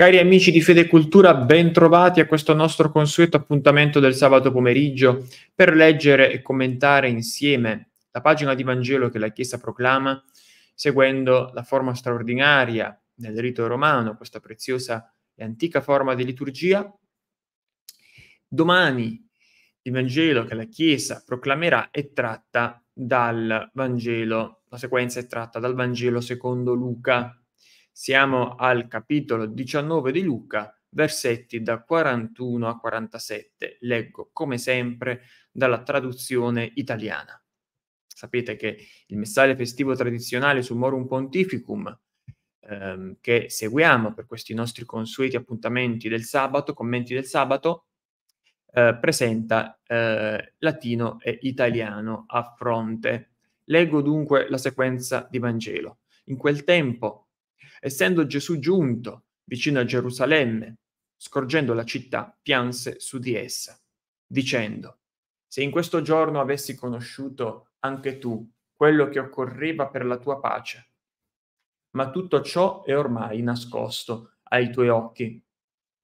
Cari amici di Fede Cultura, ben trovati a questo nostro consueto appuntamento del sabato pomeriggio per leggere e commentare insieme la pagina di Vangelo che la Chiesa proclama, seguendo la forma straordinaria del rito romano, questa preziosa e antica forma di liturgia. Domani il Vangelo che la Chiesa proclamerà è tratta dal Vangelo, la sequenza è tratta dal Vangelo secondo Luca siamo al capitolo 19 di Luca, versetti da 41 a 47. Leggo, come sempre, dalla traduzione italiana. Sapete che il messale festivo tradizionale su Morum Pontificum, ehm, che seguiamo per questi nostri consueti appuntamenti del sabato, commenti del sabato, eh, presenta eh, latino e italiano a fronte. Leggo dunque la sequenza di Vangelo. In quel tempo Essendo Gesù giunto vicino a Gerusalemme, scorgendo la città, pianse su di essa, dicendo, se in questo giorno avessi conosciuto anche tu quello che occorreva per la tua pace, ma tutto ciò è ormai nascosto ai tuoi occhi.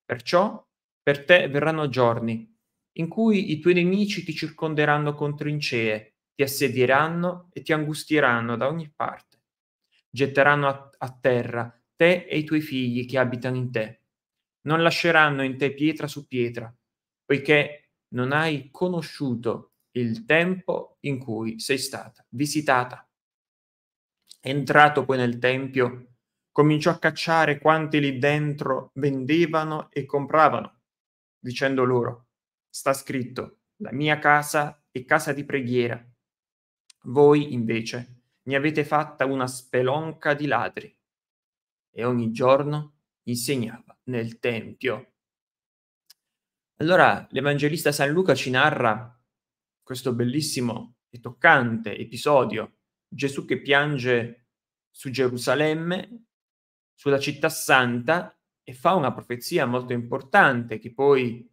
Perciò per te verranno giorni in cui i tuoi nemici ti circonderanno con trincee, ti assedieranno e ti angustieranno da ogni parte getteranno a, a terra te e i tuoi figli che abitano in te. Non lasceranno in te pietra su pietra, poiché non hai conosciuto il tempo in cui sei stata visitata. Entrato poi nel tempio, cominciò a cacciare quanti lì dentro vendevano e compravano, dicendo loro, sta scritto, la mia casa è casa di preghiera. Voi invece mi avete fatta una spelonca di ladri. E ogni giorno insegnava nel Tempio. Allora l'Evangelista San Luca ci narra questo bellissimo e toccante episodio, Gesù che piange su Gerusalemme, sulla città santa, e fa una profezia molto importante che poi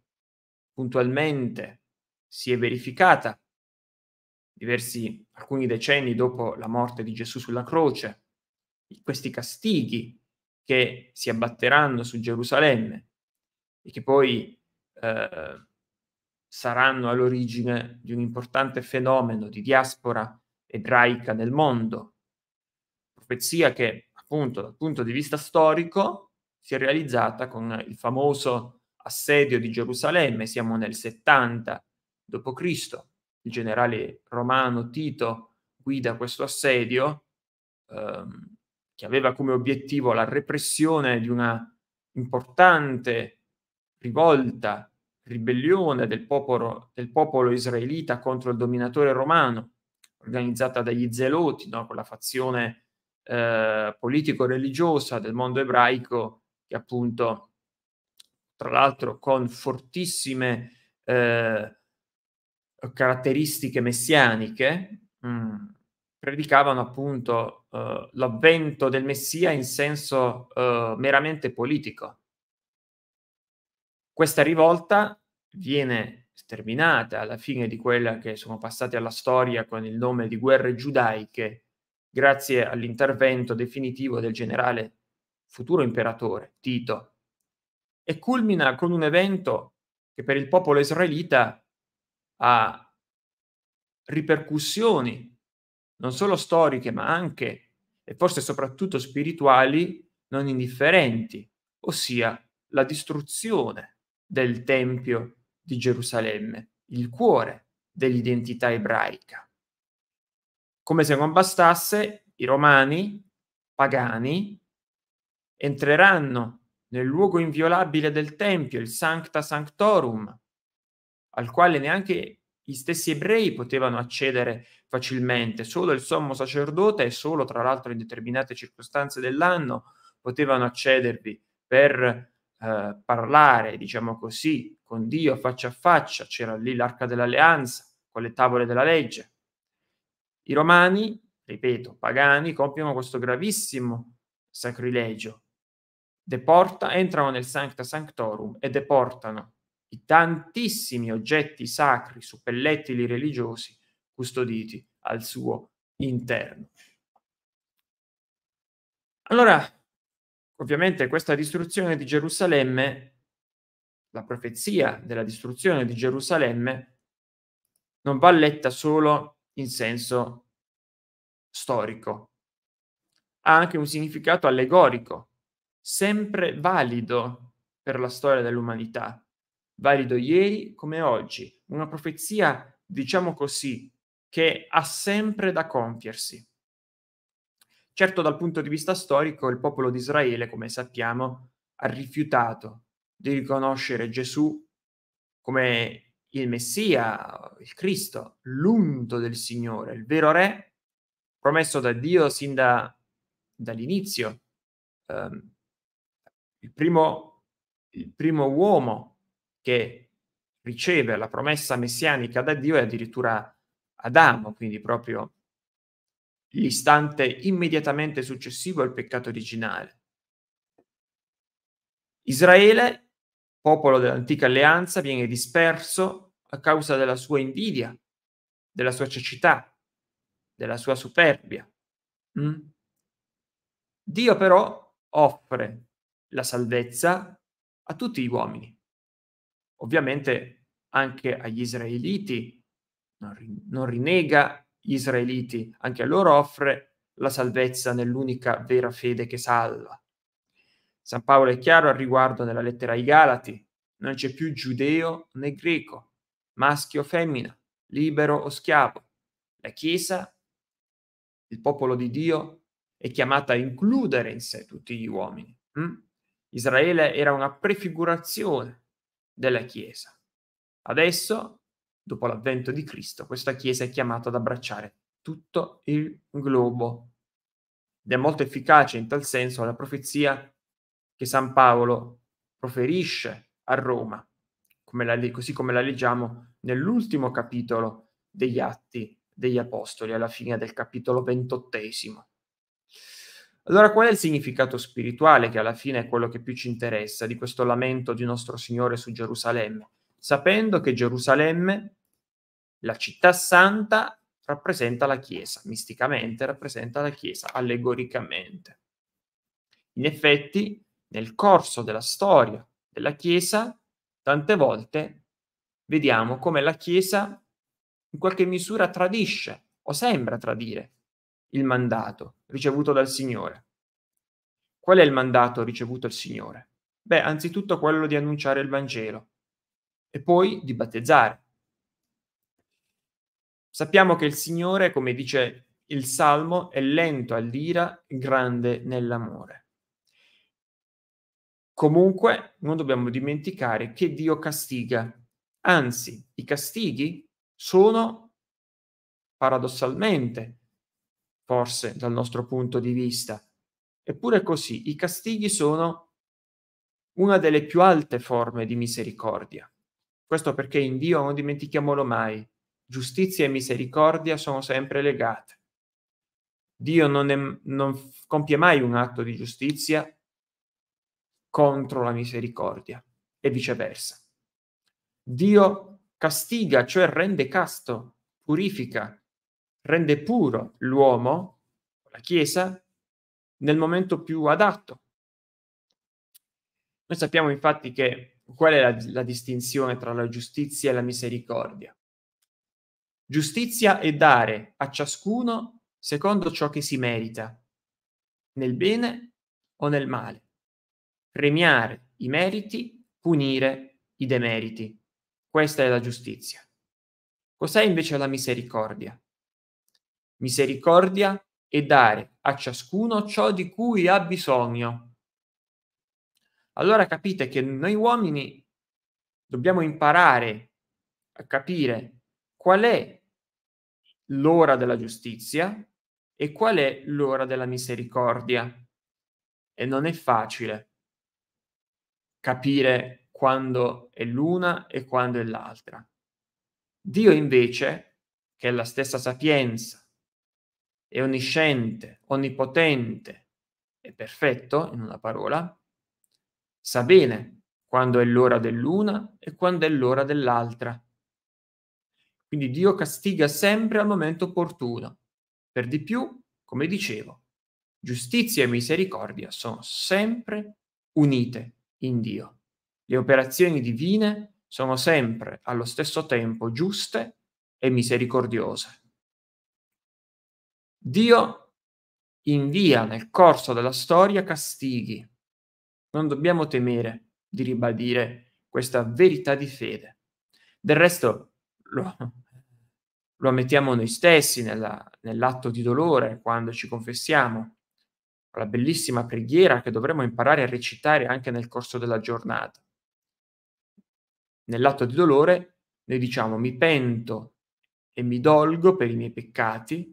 puntualmente si è verificata diversi, alcuni decenni dopo la morte di Gesù sulla croce, questi castighi che si abbatteranno su Gerusalemme e che poi eh, saranno all'origine di un importante fenomeno di diaspora ebraica nel mondo. Profezia che appunto dal punto di vista storico si è realizzata con il famoso assedio di Gerusalemme, siamo nel 70 d.C il generale romano Tito guida questo assedio ehm, che aveva come obiettivo la repressione di una importante rivolta, ribellione del popolo, del popolo israelita contro il dominatore romano, organizzata dagli Zeloti, no? quella fazione eh, politico-religiosa del mondo ebraico che appunto, tra l'altro, con fortissime... Eh, caratteristiche messianiche, mh, mm, predicavano appunto uh, l'avvento del Messia in senso uh, meramente politico. Questa rivolta viene sterminata alla fine di quella che sono passate alla storia con il nome di guerre giudaiche, grazie all'intervento definitivo del generale futuro imperatore Tito, e culmina con un evento che per il popolo israelita ha ripercussioni non solo storiche, ma anche e forse soprattutto spirituali non indifferenti, ossia la distruzione del Tempio di Gerusalemme, il cuore dell'identità ebraica. Come se non bastasse, i romani, pagani, entreranno nel luogo inviolabile del Tempio, il Sancta Sanctorum, al quale neanche gli stessi ebrei potevano accedere facilmente, solo il sommo sacerdote e solo tra l'altro in determinate circostanze dell'anno potevano accedervi per eh, parlare, diciamo così, con Dio faccia a faccia, c'era lì l'arca dell'alleanza con le tavole della legge. I romani, ripeto, pagani, compiono questo gravissimo sacrilegio. Deporta, entrano nel Sancta Sanctorum e deportano i tantissimi oggetti sacri, suppellettili religiosi custoditi al suo interno. Allora, ovviamente questa distruzione di Gerusalemme, la profezia della distruzione di Gerusalemme, non va letta solo in senso storico, ha anche un significato allegorico, sempre valido per la storia dell'umanità valido ieri come oggi, una profezia, diciamo così, che ha sempre da compiersi. Certo dal punto di vista storico il popolo di Israele, come sappiamo, ha rifiutato di riconoscere Gesù come il Messia, il Cristo, l'unto del Signore, il vero Re, promesso da Dio sin da, dall'inizio, um, il, primo, il primo uomo che riceve la promessa messianica da Dio è addirittura Adamo, quindi proprio l'istante immediatamente successivo al peccato originale. Israele, popolo dell'antica alleanza, viene disperso a causa della sua invidia, della sua cecità, della sua superbia. Mm? Dio però offre la salvezza a tutti gli uomini. Ovviamente anche agli israeliti non, ri- non rinnega gli israeliti, anche a loro offre la salvezza nell'unica vera fede che salva. San Paolo è chiaro al riguardo nella lettera ai Galati, non c'è più giudeo né greco, maschio o femmina, libero o schiavo. La Chiesa, il popolo di Dio, è chiamata a includere in sé tutti gli uomini. Mm? Israele era una prefigurazione della Chiesa. Adesso, dopo l'avvento di Cristo, questa Chiesa è chiamata ad abbracciare tutto il globo. Ed è molto efficace in tal senso la profezia che San Paolo proferisce a Roma, come la, così come la leggiamo nell'ultimo capitolo degli Atti degli Apostoli, alla fine del capitolo ventottesimo. Allora qual è il significato spirituale che alla fine è quello che più ci interessa di questo lamento di nostro Signore su Gerusalemme? Sapendo che Gerusalemme, la città santa, rappresenta la Chiesa, misticamente rappresenta la Chiesa, allegoricamente. In effetti, nel corso della storia della Chiesa, tante volte vediamo come la Chiesa in qualche misura tradisce o sembra tradire il mandato ricevuto dal Signore. Qual è il mandato ricevuto dal Signore? Beh, anzitutto quello di annunciare il Vangelo e poi di battezzare. Sappiamo che il Signore, come dice il Salmo, è lento all'ira, grande nell'amore. Comunque, non dobbiamo dimenticare che Dio castiga. Anzi, i castighi sono paradossalmente forse dal nostro punto di vista. Eppure così, i castighi sono una delle più alte forme di misericordia. Questo perché in Dio, non dimentichiamolo mai, giustizia e misericordia sono sempre legate. Dio non, è, non compie mai un atto di giustizia contro la misericordia e viceversa. Dio castiga, cioè rende casto, purifica rende puro l'uomo, la Chiesa, nel momento più adatto. Noi sappiamo infatti che qual è la, la distinzione tra la giustizia e la misericordia. Giustizia è dare a ciascuno secondo ciò che si merita, nel bene o nel male. Premiare i meriti, punire i demeriti. Questa è la giustizia. Cos'è invece la misericordia? misericordia e dare a ciascuno ciò di cui ha bisogno. Allora capite che noi uomini dobbiamo imparare a capire qual è l'ora della giustizia e qual è l'ora della misericordia. E non è facile capire quando è l'una e quando è l'altra. Dio invece, che è la stessa sapienza, è onnisciente, onnipotente, e perfetto, in una parola, sa bene quando è l'ora dell'una e quando è l'ora dell'altra. Quindi Dio castiga sempre al momento opportuno. Per di più, come dicevo, giustizia e misericordia sono sempre unite in Dio. Le operazioni divine sono sempre allo stesso tempo giuste e misericordiose. Dio invia nel corso della storia castighi. Non dobbiamo temere di ribadire questa verità di fede. Del resto lo, lo ammettiamo noi stessi nella, nell'atto di dolore quando ci confessiamo, la bellissima preghiera che dovremo imparare a recitare anche nel corso della giornata. Nell'atto di dolore noi diciamo mi pento e mi dolgo per i miei peccati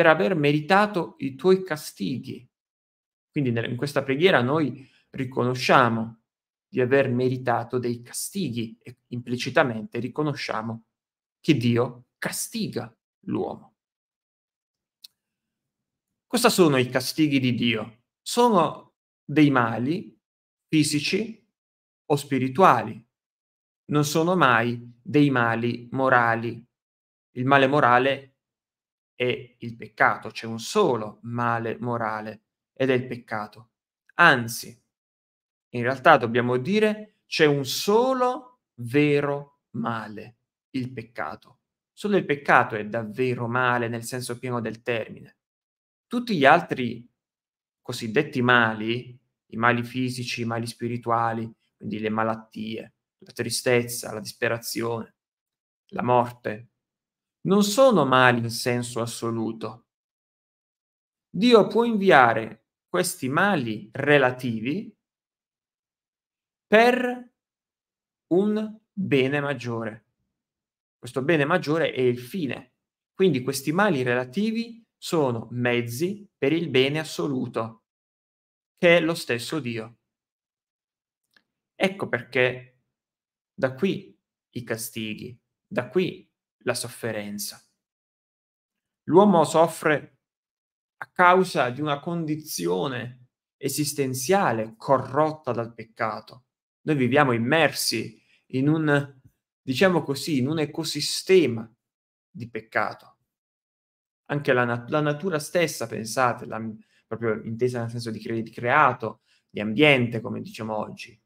per aver meritato i tuoi castighi. Quindi in questa preghiera noi riconosciamo di aver meritato dei castighi e implicitamente riconosciamo che Dio castiga l'uomo. Cosa sono i castighi di Dio? Sono dei mali fisici o spirituali, non sono mai dei mali morali. Il male morale e il peccato. C'è un solo male morale ed è il peccato. Anzi, in realtà dobbiamo dire c'è un solo vero male, il peccato. Solo il peccato è davvero male nel senso pieno del termine. Tutti gli altri cosiddetti mali, i mali fisici, i mali spirituali, quindi le malattie, la tristezza, la disperazione, la morte, non sono mali in senso assoluto. Dio può inviare questi mali relativi per un bene maggiore. Questo bene maggiore è il fine. Quindi questi mali relativi sono mezzi per il bene assoluto, che è lo stesso Dio. Ecco perché da qui i castighi, da qui la sofferenza. L'uomo soffre a causa di una condizione esistenziale corrotta dal peccato. Noi viviamo immersi in un, diciamo così, in un ecosistema di peccato. Anche la, nat- la natura stessa, pensate, la, proprio intesa nel senso di, cre- di creato, di ambiente, come diciamo oggi,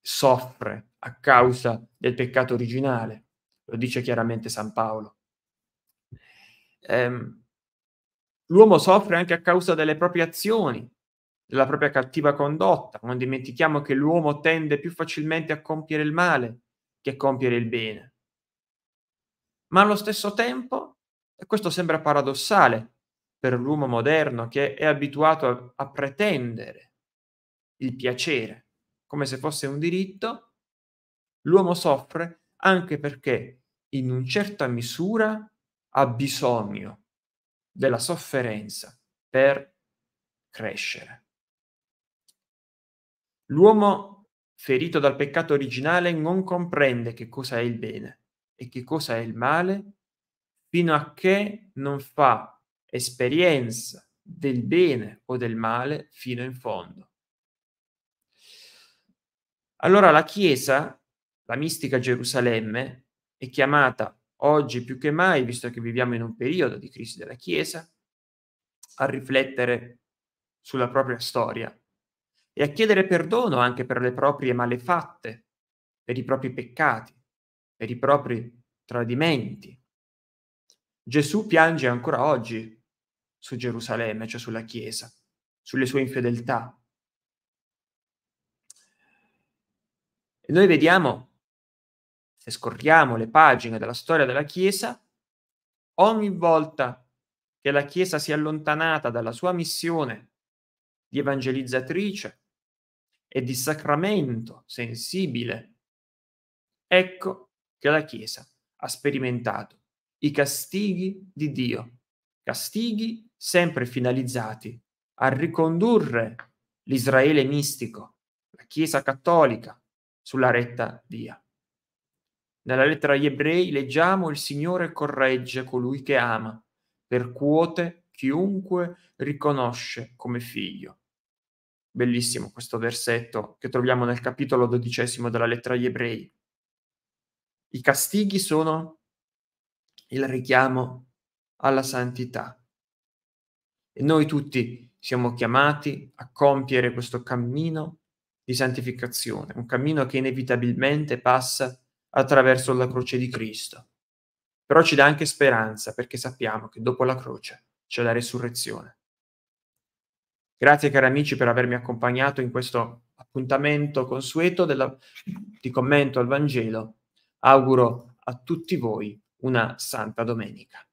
soffre a causa del peccato originale lo dice chiaramente San Paolo. Ehm, l'uomo soffre anche a causa delle proprie azioni, della propria cattiva condotta. Non dimentichiamo che l'uomo tende più facilmente a compiere il male che a compiere il bene. Ma allo stesso tempo, e questo sembra paradossale per l'uomo moderno che è abituato a, a pretendere il piacere come se fosse un diritto, l'uomo soffre anche perché in una certa misura ha bisogno della sofferenza per crescere. L'uomo ferito dal peccato originale non comprende che cosa è il bene e che cosa è il male fino a che non fa esperienza del bene o del male fino in fondo. Allora la Chiesa la mistica Gerusalemme è chiamata oggi più che mai, visto che viviamo in un periodo di crisi della Chiesa, a riflettere sulla propria storia e a chiedere perdono anche per le proprie malefatte, per i propri peccati, per i propri tradimenti. Gesù piange ancora oggi su Gerusalemme, cioè sulla Chiesa, sulle sue infedeltà. E noi vediamo se scorriamo le pagine della storia della Chiesa, ogni volta che la Chiesa si è allontanata dalla sua missione di evangelizzatrice e di sacramento sensibile, ecco che la Chiesa ha sperimentato i castighi di Dio, castighi sempre finalizzati a ricondurre l'Israele mistico, la Chiesa cattolica, sulla retta via. Nella lettera agli ebrei leggiamo il Signore corregge colui che ama, percuote chiunque riconosce come figlio. Bellissimo questo versetto che troviamo nel capitolo dodicesimo della lettera agli ebrei. I castighi sono il richiamo alla santità. E noi tutti siamo chiamati a compiere questo cammino di santificazione, un cammino che inevitabilmente passa attraverso la croce di Cristo. Però ci dà anche speranza perché sappiamo che dopo la croce c'è la resurrezione. Grazie cari amici per avermi accompagnato in questo appuntamento consueto della, di commento al Vangelo. Auguro a tutti voi una santa domenica.